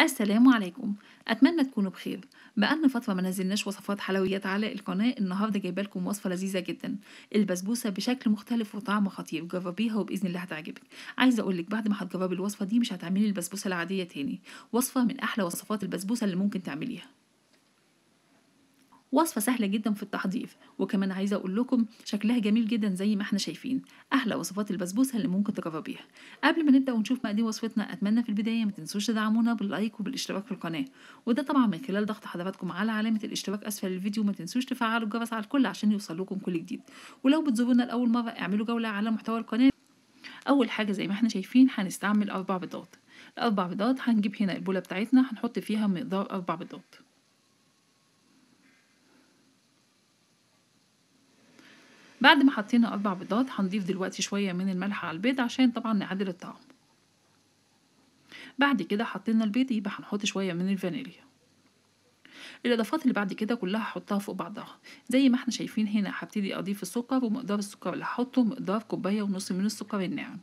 السلام عليكم اتمنى تكونوا بخير بقالنا فتره ما نزلناش وصفات حلويات على القناه النهارده جايبه لكم وصفه لذيذه جدا البسبوسه بشكل مختلف وطعمه خطير جربيها وباذن الله هتعجبك عايزه اقول لك بعد ما هتجربي الوصفه دي مش هتعملي البسبوسه العاديه تاني وصفه من احلى وصفات البسبوسه اللي ممكن تعمليها وصفة سهلة جدا في التحضير وكمان عايزة أقول لكم شكلها جميل جدا زي ما احنا شايفين أحلى وصفات البسبوسة اللي ممكن تجربيها قبل ما نبدأ ونشوف مقادير وصفتنا أتمنى في البداية ما تنسوش تدعمونا باللايك وبالاشتراك في القناة وده طبعا من خلال ضغط حضراتكم على علامة الاشتراك أسفل الفيديو ما تنسوش تفعلوا الجرس على الكل عشان يوصلكم كل جديد ولو بتزورونا لأول مرة اعملوا جولة على محتوى القناة أول حاجة زي ما احنا شايفين هنستعمل أربع بيضات الأربع بيضات هنجيب هنا البولة بتاعتنا هنحط فيها مقدار أربع بيضات بعد ما حطينا أربع بيضات هنضيف دلوقتي شوية من الملح على البيض عشان طبعا نعدل الطعم بعد كده حطينا البيض يبقى هنحط شوية من الفانيليا الإضافات اللي بعد كده كلها هحطها فوق بعضها زي ما احنا شايفين هنا هبتدي أضيف السكر ومقدار السكر اللي هحطه مقدار كوباية ونص من السكر الناعم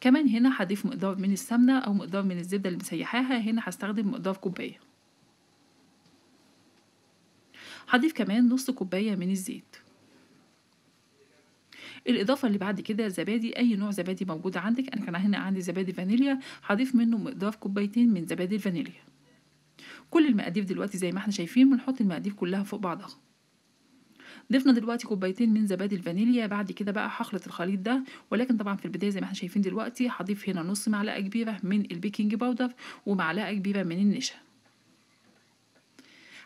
كمان هنا هضيف مقدار من السمنة أو مقدار من الزبدة اللي مسيحاها هنا هستخدم مقدار كوباية هضيف كمان نص كوباية من الزيت الإضافة اللي بعد كده زبادي أي نوع زبادي موجود عندك أنا كان هنا عندي زبادي فانيليا هضيف منه مقدار كوبايتين من زبادي الفانيليا كل المقادير دلوقتي زي ما احنا شايفين بنحط المقادير كلها فوق بعضها ضفنا دلوقتي كوبايتين من زبادي الفانيليا بعد كده بقى هخلط الخليط ده ولكن طبعا في البدايه زي ما احنا شايفين دلوقتي هضيف هنا نص معلقه كبيره من البيكنج باودر ومعلقه كبيره من النشا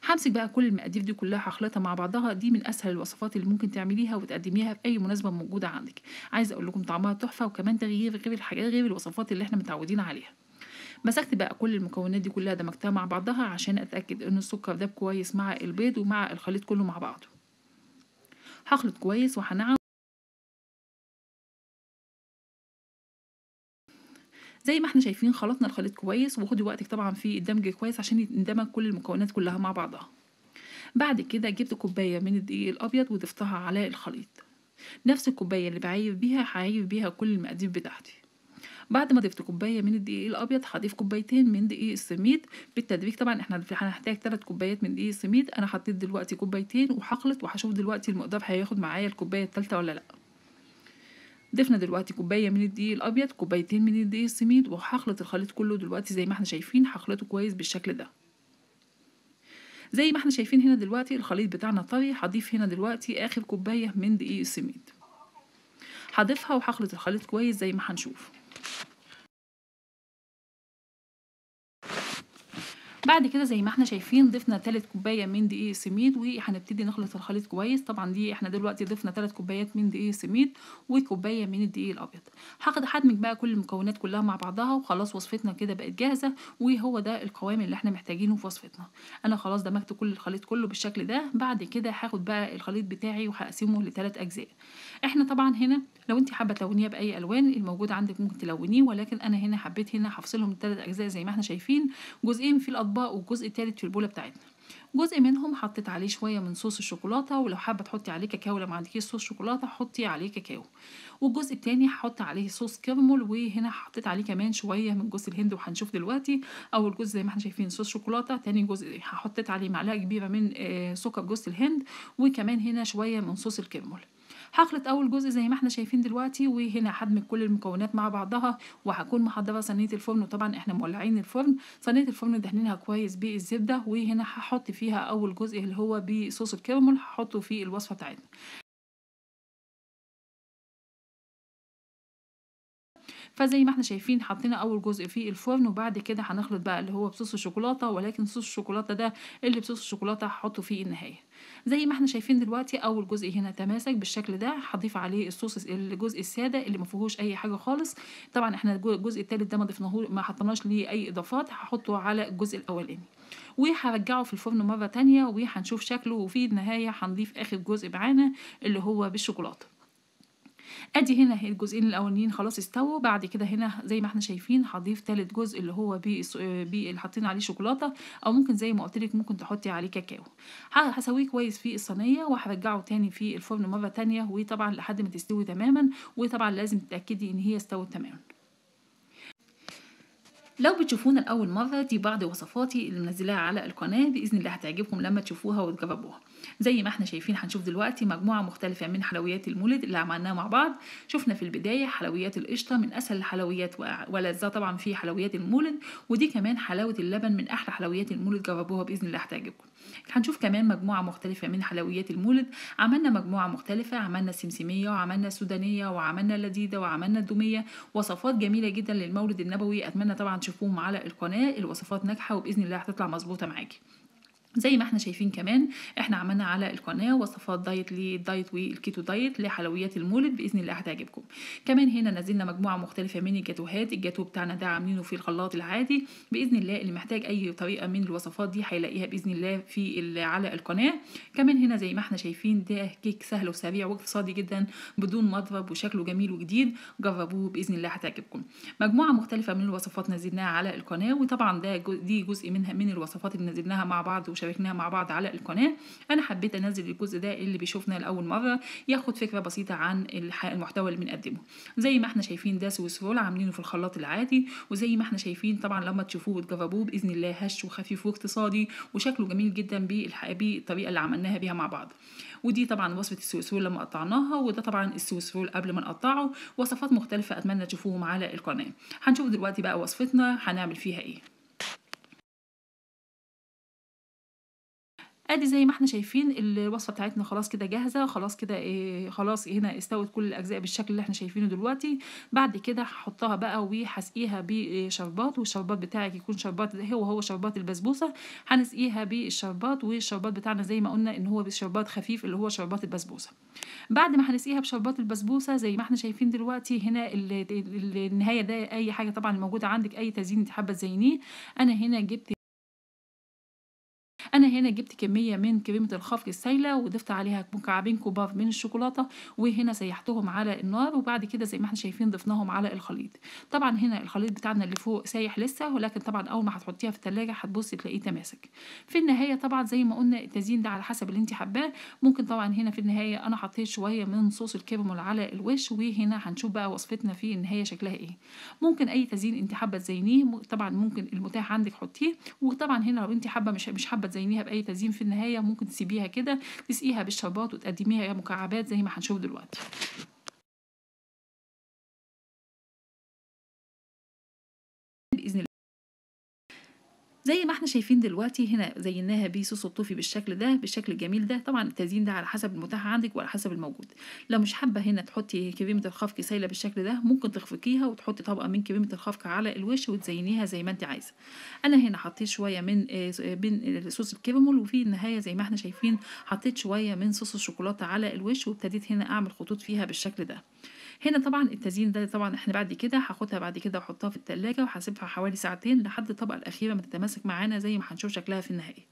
همسك بقى كل المقادير دي كلها هخلطها مع بعضها دي من اسهل الوصفات اللي ممكن تعمليها وتقدميها في اي مناسبه موجوده عندك عايزه اقول لكم طعمها تحفه وكمان تغيير غير الحاجات غير الوصفات اللي احنا متعودين عليها مسكت بقى كل المكونات دي كلها دمجتها مع بعضها عشان اتاكد ان السكر ده كويس مع البيض ومع الخليط كله مع بعضه هخلط كويس وهنعم زي ما احنا شايفين خلطنا الخليط كويس وخدي وقتك طبعا في الدمج كويس عشان يندمج كل المكونات كلها مع بعضها بعد كده جبت كوبايه من الدقيق الابيض وضفتها على الخليط نفس الكوبايه اللي بعيب بيها هعيب بيها كل المقادير بتاعتي بعد ما ضفت كوبايه من الدقيق الابيض هضيف كوبايتين من دقيق السميد بالتدريج طبعا احنا هنحتاج ثلاث كوبايات من دقيق السميد انا حطيت دلوقتي كوبايتين وهخلط وهشوف دلوقتي المقدار هياخد معايا الكوبايه الثالثه ولا لا ضفنا دلوقتي كوبايه من الدقيق الابيض كوبايتين من الدقيق السميد وهخلط الخليط كله دلوقتي زي ما احنا شايفين هخلطه كويس بالشكل ده زي ما احنا شايفين هنا دلوقتي الخليط بتاعنا طري هضيف هنا دلوقتي اخر كوبايه من دقيق السميد هضيفها وهخلط الخليط كويس زي ما هنشوف بعد كده زي ما احنا شايفين ضفنا تلت كوبايه من دقيق سميد وهنبتدي نخلط الخليط كويس طبعا دي احنا دلوقتي ضفنا تلت كوبايات من دقيق سميد وكوبايه من الدقيق الابيض هاخد هدمج بقى كل المكونات كلها مع بعضها وخلاص وصفتنا كده بقت جاهزه وهو ده القوام اللي احنا محتاجينه في وصفتنا انا خلاص دمجت كل الخليط كله بالشكل ده بعد كده هاخد بقى الخليط بتاعي وهقسمه لثلاث اجزاء احنا طبعا هنا لو انت حابه تلونيه باي الوان الموجود عندك ممكن تلونيه ولكن انا هنا حبيت هنا هفصلهم لثلاث اجزاء زي ما احنا شايفين جزئين في الأطباق اطباق وجزء تالت في البوله بتاعتنا جزء منهم حطيت عليه شويه من صوص الشوكولاته ولو حابه تحطي عليه كاكاو لو ما عندكيش صوص شوكولاته حطي عليه كاكاو والجزء التاني هحط عليه صوص كيرمل وهنا حطيت عليه كمان شويه من جوز الهند وهنشوف دلوقتي اول جزء زي ما احنا شايفين صوص شوكولاته تاني جزء حطيت عليه معلقه كبيره من آه، سكر جوز الهند وكمان هنا شويه من صوص الكيرمل هخلط اول جزء زي ما احنا شايفين دلوقتي وهنا هدمج كل المكونات مع بعضها وهكون محضره صينيه الفرن وطبعا احنا مولعين الفرن صينيه الفرن دهنينها كويس بالزبده وهنا هحط فيها اول جزء اللي هو بصوص الكراميل هحطه في الوصفه بتاعتنا فزي ما احنا شايفين حطينا اول جزء في الفرن وبعد كده هنخلط بقى اللي هو بصوص الشوكولاته ولكن صوص الشوكولاته ده اللي بصوص الشوكولاته هحطه في النهايه زي ما احنا شايفين دلوقتي اول جزء هنا تماسك بالشكل ده هضيف عليه الصوص الجزء الساده اللي ما فيهوش اي حاجه خالص طبعا احنا الجزء الثالث ده ما ضفناهوش ما حطيناش ليه اي اضافات هحطه على الجزء الاولاني وهرجعه في الفرن مره تانية وهنشوف شكله وفي النهايه هنضيف اخر جزء معانا اللي هو بالشوكولاته ادي هنا الجزئين الاولانيين خلاص استووا بعد كده هنا زي ما احنا شايفين هضيف تالت جزء اللي هو بي بي اللي حاطين عليه شوكولاته او ممكن زي ما قلت لك ممكن تحطي عليه كاكاو هسويه كويس في الصينيه وهرجعه تاني في الفرن مره تانية وطبعا لحد ما تستوي تماما وطبعا لازم تتاكدي ان هي استوت تماما لو بتشوفونا لاول مره دي بعض وصفاتي اللي منزلاها على القناه باذن الله هتعجبكم لما تشوفوها وتجربوها زي ما احنا شايفين هنشوف دلوقتي مجموعة مختلفة من حلويات المولد اللي عملناها مع بعض شفنا في البداية حلويات القشطة من أسهل الحلويات ولذة طبعا في حلويات المولد ودي كمان حلاوة اللبن من أحلى حلويات المولد جربوها بإذن الله هتعجبكم هنشوف كمان مجموعة مختلفة من حلويات المولد عملنا مجموعة مختلفة عملنا سمسمية وعملنا سودانية وعملنا لذيذة وعملنا دومية وصفات جميلة جدا للمولد النبوي أتمنى طبعا تشوفوهم على القناة الوصفات ناجحة وبإذن الله هتطلع مظبوطة معاكي زي ما احنا شايفين كمان احنا عملنا على القناة وصفات دايت للدايت والكيتو دايت لحلويات المولد بإذن الله هتعجبكم كمان هنا نزلنا مجموعة مختلفة من الجاتوهات الجاتو بتاعنا ده عاملينه في الخلاط العادي بإذن الله اللي محتاج أي طريقة من الوصفات دي هيلاقيها بإذن الله في على القناة كمان هنا زي ما احنا شايفين ده كيك سهل وسريع واقتصادي جدا بدون مضرب وشكله جميل وجديد جربوه بإذن الله هتعجبكم مجموعة مختلفة من الوصفات نزلناها على القناة وطبعا ده دي جزء منها من الوصفات اللي نزلناها مع بعض شاركناها مع بعض على القناه انا حبيت انزل الجزء ده اللي بيشوفنا لاول مره ياخد فكره بسيطه عن المحتوى اللي بنقدمه زي ما احنا شايفين ده سويس رول عاملينه في الخلاط العادي وزي ما احنا شايفين طبعا لما تشوفوه وتجربوه باذن الله هش وخفيف واقتصادي وشكله جميل جدا بالطريقه اللي عملناها بيها مع بعض ودي طبعا وصفه السويس رول لما قطعناها وده طبعا السويس رول قبل ما نقطعه وصفات مختلفه اتمنى تشوفوهم على القناه هنشوف دلوقتي بقى وصفتنا هنعمل فيها ايه ادي زي ما احنا شايفين الوصفه بتاعتنا خلاص كده جاهزه خلاص كده إيه خلاص هنا استوت كل الاجزاء بالشكل اللي احنا شايفينه دلوقتي بعد كده هحطها بقى وهسقيها بشربات والشربات بتاعك يكون شربات هو هو شربات البسبوسه هنسقيها بالشربات والشربات بتاعنا زي ما قلنا ان هو شربات خفيف اللي هو شربات البسبوسه بعد ما هنسقيها بشربات البسبوسه زي ما احنا شايفين دلوقتي هنا النهايه ده اي حاجه طبعا موجوده عندك اي تزيين انت حابه تزينيه انا هنا جبت انا هنا جبت كمية من كريمة الخفق السايلة وضفت عليها مكعبين كبار من الشوكولاتة وهنا سيحتهم على النار وبعد كده زي ما احنا شايفين ضفناهم على الخليط طبعا هنا الخليط بتاعنا اللي فوق سايح لسه ولكن طبعا اول ما هتحطيها في التلاجة هتبصي تلاقيه تماسك في النهاية طبعا زي ما قلنا التزيين ده على حسب اللي انت حباه ممكن طبعا هنا في النهاية انا حطيت شوية من صوص الكراميل على الوش وهنا هنشوف بقى وصفتنا في النهاية شكلها ايه ممكن اي تزيين انت حابة تزينيه طبعا ممكن المتاح عندك حطيه وطبعا هنا لو انت حابة مش مش حابة تزينيها باي تزيين في النهايه ممكن تسيبيها كده تسقيها بالشربات وتقدميها مكعبات زي ما هنشوف دلوقتي زي ما احنا شايفين دلوقتي هنا زيناها بصوص الطوفي بالشكل ده بالشكل الجميل ده طبعا التزيين ده على حسب المتاح عندك وعلى حسب الموجود لو مش حابه هنا تحطي كريمه الخفق سايله بالشكل ده ممكن تخفقيها وتحطي طبقه من كريمه الخفق على الوش وتزينيها زي ما انت عايزه انا هنا حطيت شويه من آه، بين صوص الكريمول وفي النهايه زي ما احنا شايفين حطيت شويه من صوص الشوكولاته على الوش وابتديت هنا اعمل خطوط فيها بالشكل ده هنا طبعا التزيين ده طبعا احنا بعد كده هاخدها بعد كده واحطها في التلاجة وهسيبها حوالي ساعتين لحد الطبقة الأخيرة ما تتماسك معانا زي ما هنشوف شكلها في النهاية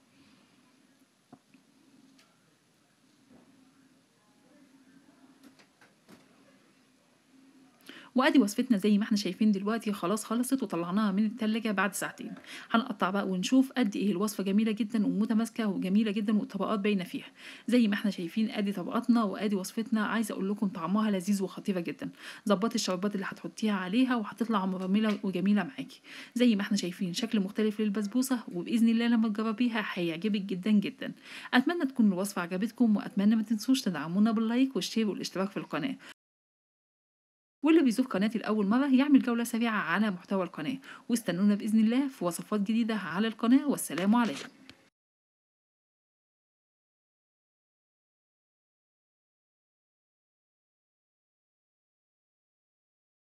وادي وصفتنا زي ما احنا شايفين دلوقتي خلاص خلصت وطلعناها من التلاجة بعد ساعتين هنقطع بقى ونشوف قد ايه الوصفة جميلة جدا ومتماسكة وجميلة جدا والطبقات باينة فيها زي ما احنا شايفين ادي طبقاتنا وادي وصفتنا عايزة اقول لكم طعمها لذيذ وخطيرة جدا ظبطي الشربات اللي هتحطيها عليها وهتطلع مرملة وجميلة معاكي زي ما احنا شايفين شكل مختلف للبسبوسة وباذن الله لما تجربيها هيعجبك جدا جدا اتمنى تكون الوصفة عجبتكم واتمنى ما تنسوش تدعمونا باللايك والشير والاشتراك في القناة واللي بيزور قناتي لأول مرة يعمل جولة سريعة على محتوى القناة واستنونا بإذن الله في وصفات جديدة على القناة والسلام عليكم